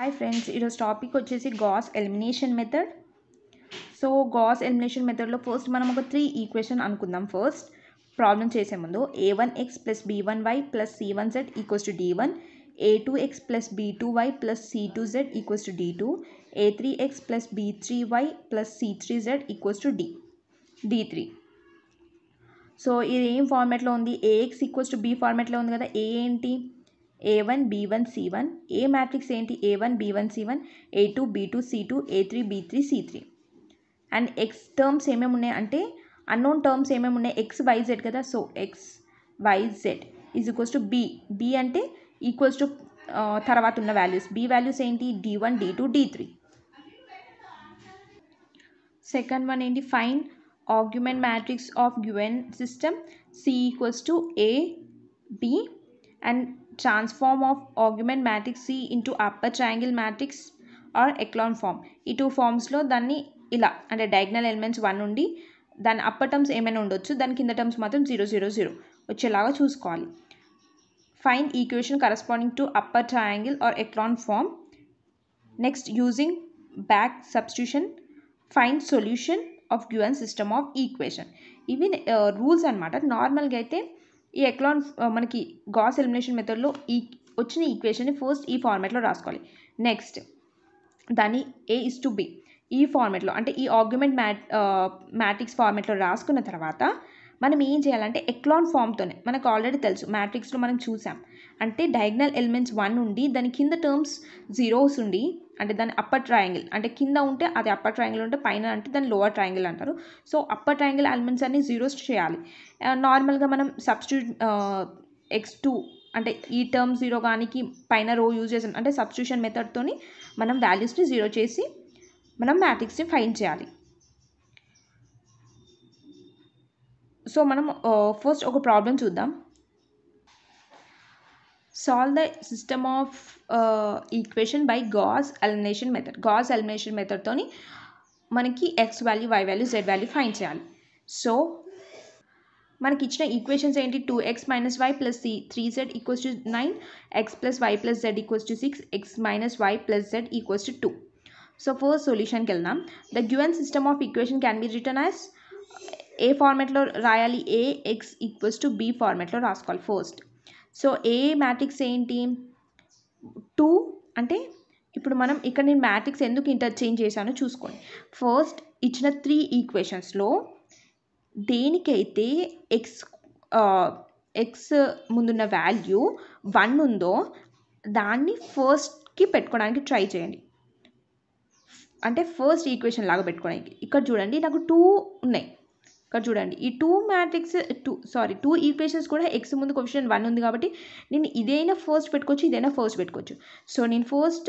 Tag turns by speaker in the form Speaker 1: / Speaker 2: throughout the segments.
Speaker 1: hi friends ఈరోజు topic వచ్చేసి Gauss elimination method so Gauss elimination మెథడ్లో ఫస్ట్ మనం ఒక త్రీ ఈక్వేషన్ అనుకుందాం ఫస్ట్ ప్రాబ్లమ్ చేసే ముందు A one X plus B one Y plus C one Z equals to D one A two X plus B two Y plus C two Z equals to D two A three X plus B three Y plus C three Z equals to D D three so ఇది ఏం ఫార్మాట్లో ఉంది A X equals to B ఫార్మేట్లో ఉంది కదా A ఏంటి A one B one C one A matrix A one B one C one A two B two C two A three B three C three अं X terms अंटे unknown terms X Y Z कदा so X Y Z is equal to B B अंत equal to तरवा उ values B values D one D two D three second one find argument matrix of given system C equal to A B and transform of argument matrix C into upper triangle matrix or echelon form ఈ two ఫామ్స్లో దాన్ని ఇలా అంటే diagonal elements one ఉండి దాని upper terms ఏమైనా ఉండొచ్చు దాని కింద టర్మ్స్ మాత్రం జీరో జీరో జీరో వచ్చేలాగా చూసుకోవాలి find equation corresponding to upper triangle or echelon form next using back substitution find solution of given system of equation ఇవి రూల్స్ అనమాట నార్మల్గా అయితే ఈ ఎక్లాన్ మనకి గాస్ ఎలిమినేషన్ మెథడ్లో ఈ వచ్చిన ఈక్వేషన్ని ఫస్ట్ ఈ ఫార్మాట్లో రాసుకోవాలి నెక్స్ట్ దాన్ని ఏ ఇస్ టు బి ఈ ఫార్మాట్లో అంటే ఈ ఆర్గ్యుమెంట్ మ్యాట్ మ్యాట్రిక్స్ ఫార్మాట్లో రాసుకున్న తర్వాత మనం ఏం చేయాలంటే ఎక్లాన్ ఫామ్తోనే మనకు ఆల్రెడీ తెలుసు మ్యాట్రిక్స్లో మనం చూసాం అంటే డయాగ్నల్ ఎలిమెంట్స్ వన్ ఉండి దాని కింద టర్మ్స్ జీరోస్ ఉండి అంటే దాని అప్పర్ ట్రయాంగిల్ అంటే కింద ఉంటే అది అప్పర్ ట్రయాంగిల్ ఉంటే పైన అంటే దాని లోవర్ ట్రయాంగిల్ అంటారు సో అప్పర్ ట్రయాంగిల్ ఎలిమెంట్స్ అన్ని జీరోస్ చేయాలి నార్మల్గా uh, మనం సబ్స్టిట్యూట్ ఎక్స్ టూ అంటే ఈ టర్మ్ జీరో కానికి పైన రో యూజ్ చేసాం అంటే సబ్స్టిట్యూషన్ మెథడ్తోని మనం వాల్యూస్ని జీరో చేసి మనం మ్యాట్రిక్స్ని ఫైన్ చేయాలి సో మనం ఫస్ట్ uh, ఒక ప్రాబ్లం చూద్దాం solve the system of uh, equation by gauss method method gauss method तो मन की X value y value Z value find cheyali so मन की equations two X minus Y plus C three Z equal to nine X plus Y plus Z equal to six X minus Y plus Z equal to two so first solution के the given system of इक्वे can be written as A format रायी X equal to B format रास्काल first so A matrix ఏంటి two అంటే ఇప్పుడు మనం ఇక్కడ నేను మ్యాట్రిక్స్ ఎందుకు ఇంటర్చేంజ్ చేశానో చూసుకోండి ఫస్ట్ ఇచ్చిన త్రీ ఈక్వేషన్స్లో దేనికైతే ఎక్స్ ఎక్స్ ముందున్న వాల్యూ వన్ ఉందో దాన్ని ఫస్ట్కి పెట్టుకోవడానికి ట్రై చేయండి అంటే ఫస్ట్ ఈక్వేషన్ లాగా పెట్టుకోవడానికి ఇక్కడ చూడండి నాకు టూ ఉన్నాయి ఇక్కడ చూడండి ఈ two matrix two sorry two equations కూడా ఎక్స్ ముందు క్వశ్చన్ వన్ ఉంది కాబట్టి నేను ఇదైనా ఫస్ట్ పెట్టుకోవచ్చు ఇదైనా ఫస్ట్ పెట్టుకోవచ్చు సో నేను ఫస్ట్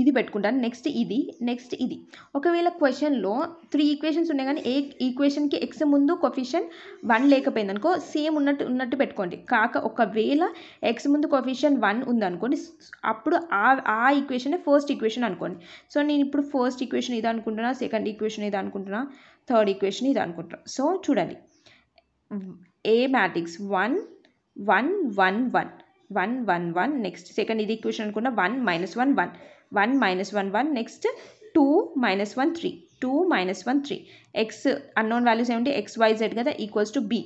Speaker 1: ఇది పెట్టుకుంటాను నెక్స్ట్ ఇది నెక్స్ట్ ఇది ఒకవేళ క్వశ్చన్లో త్రీ ఈక్వేషన్స్ ఉన్నాయి కానీ ఏ ఈక్వేషన్కి ఎక్స్ ముందు కొఫిషన్ వన్ లేకపోయింది అనుకో సేమ్ ఉన్నట్టు ఉన్నట్టు పెట్టుకోండి కాక ఒకవేళ ఎక్స్ ముందు కొఫిషన్ వన్ ఉందనుకోండి అప్పుడు ఆ ఆ ఈక్వేషనే ఫస్ట్ ఈక్వేషన్ అనుకోండి సో నేను ఇప్పుడు ఫస్ట్ ఈక్వేషన్ ఇది అనుకుంటున్నా సెకండ్ ఈక్వేషన్ ఇది అనుకుంటున్నా థర్డ్ ఈక్వేషన్ ఇది అనుకుంటున్నా సో చూడండి A matrix one one one one one one one next second ఇది ఈక్వేషన్ అనుకున్న one minus one one one minus one one next two minus one three two minus one three X unknown values ఏమిటి X Y Z కదా equals to B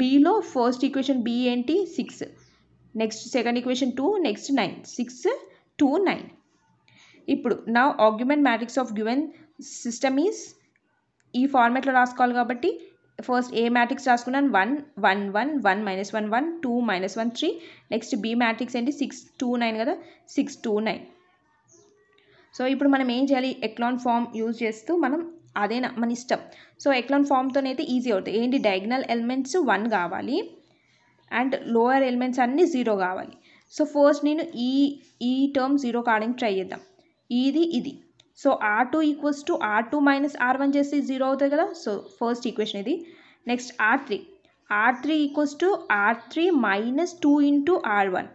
Speaker 1: బీలో first equation B ఏంటి six next second equation two next nine six two nine ఇప్పుడు నా argument matrix of given system is ఈ ఫార్మాట్లో రాసుకోవాలి కాబట్టి ఫస్ట్ ఏ మ్యాట్రిక్స్ రాసుకున్నాను one one one one minus one one two minus one three next B matrix ఏంటి six two nine కదా six two nine so ఇప్పుడు మనం ఏం చేయాలి ఎక్లాన్ ఫామ్ యూజ్ చేస్తూ మనం అదేనా మన ఇష్టం సో ఎక్లాన్ ఫామ్తోనైతే ఈజీ అవుతుంది ఏంటి డయాగ్నల్ ఎలిమెంట్స్ వన్ కావాలి అండ్ లోయర్ ఎలిమెంట్స్ అన్నీ జీరో కావాలి సో ఫస్ట్ నేను ఈ ఈ టర్మ్ జీరో కావడానికి ట్రై చేద్దాం ఇది ఇది so R two equals to R two minus R one చేసి జీరో అవుతుంది కదా సో ఫస్ట్ ఈక్వేషన్ ఇది next R three R three equals to R three minus two into R one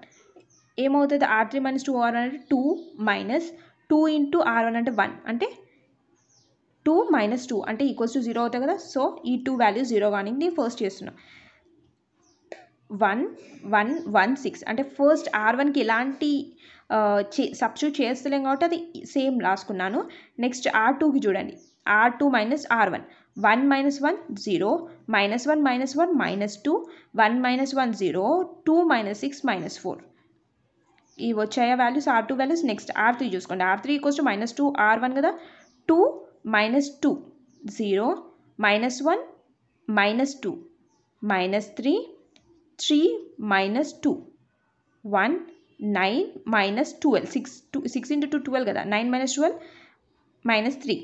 Speaker 1: ఏమవుతుంది R three minus two R one అంటే two minus two into R one అంటే one అంటే two minus two అంటే equals to zero అవుతాయి కదా so ఈ two value zero నేను first చేస్తున్నా వన్ వన్ వన్ సిక్స్ అంటే ఫస్ట్ ఆర్ వన్కి ఎలాంటి సబ్స్టిట్యూట్ చేస్తలేం కాబట్టి అది సేమ్ రాసుకున్నాను నెక్స్ట్ ఆర్ టూకి చూడండి R two minus R one one minus one zero minus one minus one minus two one minus one zero two minus six minus four ఇవి వచ్చాయా values R two values next R three చూసుకోండి R three equals to minus two R one కదా two minus two zero minus one minus two minus three three minus two one nine minus twelve six two six into two twelve కదా nine minus twelve minus three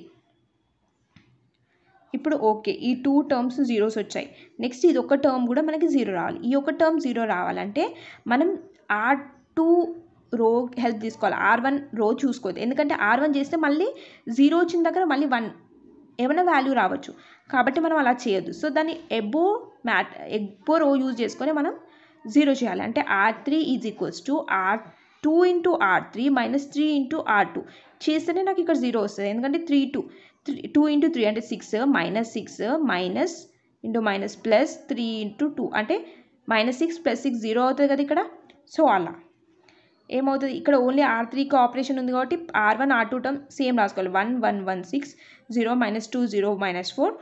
Speaker 1: ఇప్పుడు okay ఈ two terms zeros వచ్చాయి next ఇది ఒక term కూడా మనకి zero రావాలి ఈ ఒక టర్మ్ జీరో రావాలంటే మనం ఆర్ టూ రో హెల్ప్ తీసుకోవాలి ఆర్ వన్ రో చూసుకోవద్దు ఎందుకంటే ఆర్ వన్ చేస్తే మళ్ళీ జీరో వచ్చిన దగ్గర మళ్ళీ వన్ ఏమైనా వాల్యూ రావచ్చు కాబట్టి మనం అలా చేయొద్దు సో దాన్ని above mat above row use చేసుకొని మనం జీరో చేయాలి అంటే R three is equals to R two into R three minus three into R two చేస్తేనే నాకు ఇక్కడ జీరో వస్తుంది ఎందుకంటే three two three two into three అంటే six minus six minus into minus plus three into two అంటే minus six plus six zero అవుతుంది కదా ఇక్కడ సో అలా ఏమవుతుంది ఇక్కడ ఓన్లీ ఆర్ త్రీకి ఆపరేషన్ ఉంది కాబట్టి R one R two term same రాసుకోవాలి one one one six zero minus two zero minus four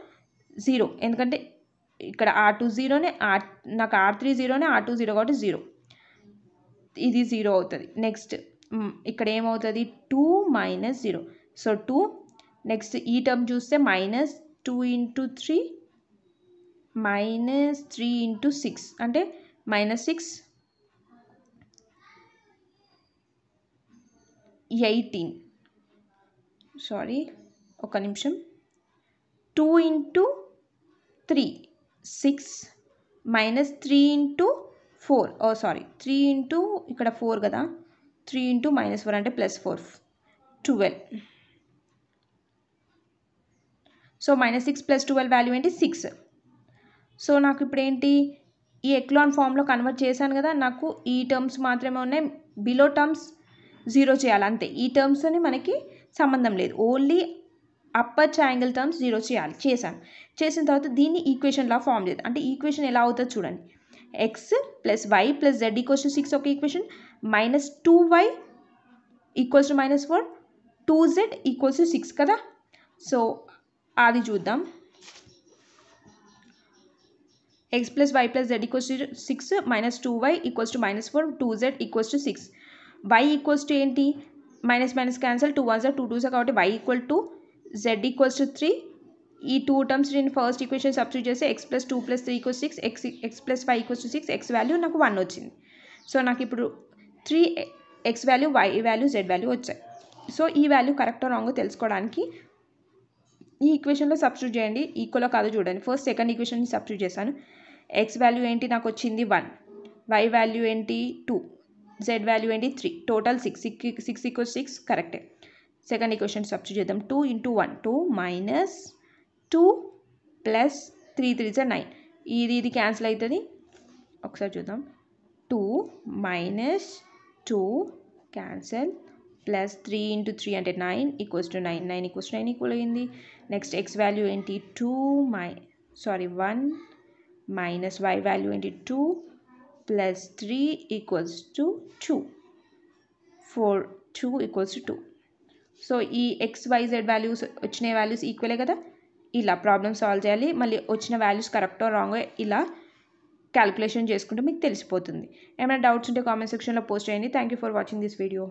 Speaker 1: zero ఎందుకంటే ఇక్కడ ఆర్ టూ జీరోనే ఆర్ నాకు ఆర్ త్రీ జీరోనే ఆర్ టూ జీరో కాబట్టి జీరో ఇది జీరో అవుతుంది నెక్స్ట్ ఇక్కడ ఏమవుతుంది two minus zero so two next ఈ టర్మ్ చూస్తే minus two into three minus three into six అంటే మైనస్ సిక్స్ ఎయిటీన్ సారీ ఒక నిమిషం two into three six minus three into four oh sorry three into ఇక్కడ four కదా three into minus four అంటే plus four twelve so minus six plus twelve value ఏంటి six so నాకు ఇప్పుడు ఏంటి ఈ ఎక్లాన్ ఫామ్లో కన్వర్ట్ చేశాను కదా నాకు ఈ టర్మ్స్ మాత్రమే ఉన్నాయి బిలో టర్మ్స్ జీరో చేయాలి అంతే ఈ టర్మ్స్ని మనకి సంబంధం లేదు only upper triangle terms zero చేయాలి చేశాను చేసిన తర్వాత దీన్ని ఈక్వేషన్లా ఫామ్ చేద్దాం అంటే ఈక్వేషన్ ఎలా అవుతుందో చూడండి X plus Y plus Z to six ఒక equation minus two Y equals to minus four two Z equals to six కదా సో అది చూద్దాం X plus Y plus Z equals to six minus two Y equals to minus four two Z equals to six Y equals to ఏంటి minus minus cancel two one Z two two కాబట్టి Y equal to Z equals to three ఈ two terms నేను first equation substitute చేస్తే X plus two plus three equal six X X plus five equals to six X value నాకు one వచ్చింది so నాకు ఇప్పుడు three X value Y value Z value వచ్చాయి so ఈ value correct రాంగో తెలుసుకోవడానికి ఈ ఈక్వేషన్లో సబ్స్టిట్యూట్ చేయండి ఈక్వలో కాదు చూడండి ఫస్ట్ సెకండ్ ఈక్వేషన్ని సబ్స్టిట్యూట్ చేశాను ఎక్స్ వాల్యూ ఏంటి నాకు వచ్చింది వన్ వై వాల్యూ ఏంటి టూ జెడ్ వాల్యూ ఏంటి three total six six equal six కరెక్టే సెకండ్ ఈక్వేషన్ సబ్స్టిట్యూట్ చేద్దాం two into one two minus two plus three three sir nine ఇది ఇది క్యాన్సిల్ అవుతుంది ఒకసారి చూద్దాం two minus two cancel plus three into three అంటే nine equals to nine nine equals nine equal అయింది next X value ఏంటి two my sorry one minus Y value ఏంటి two plus three equals to two four two equals to two so ఈ X YZ values వచ్చిన values ఈక్వలే కదా ఇలా problem solve చేయాలి మళ్ళీ వచ్చిన వాల్యూస్ కరెక్టో రాంగో ఇలా క్యాలిక్యులేషన్ చేసుకుంటే మీకు తెలిసిపోతుంది ఏమైనా డౌట్స్ ఉంటే కామెంట్ సెక్షన్లో పోస్ట్ చేయండి thank you for watching this video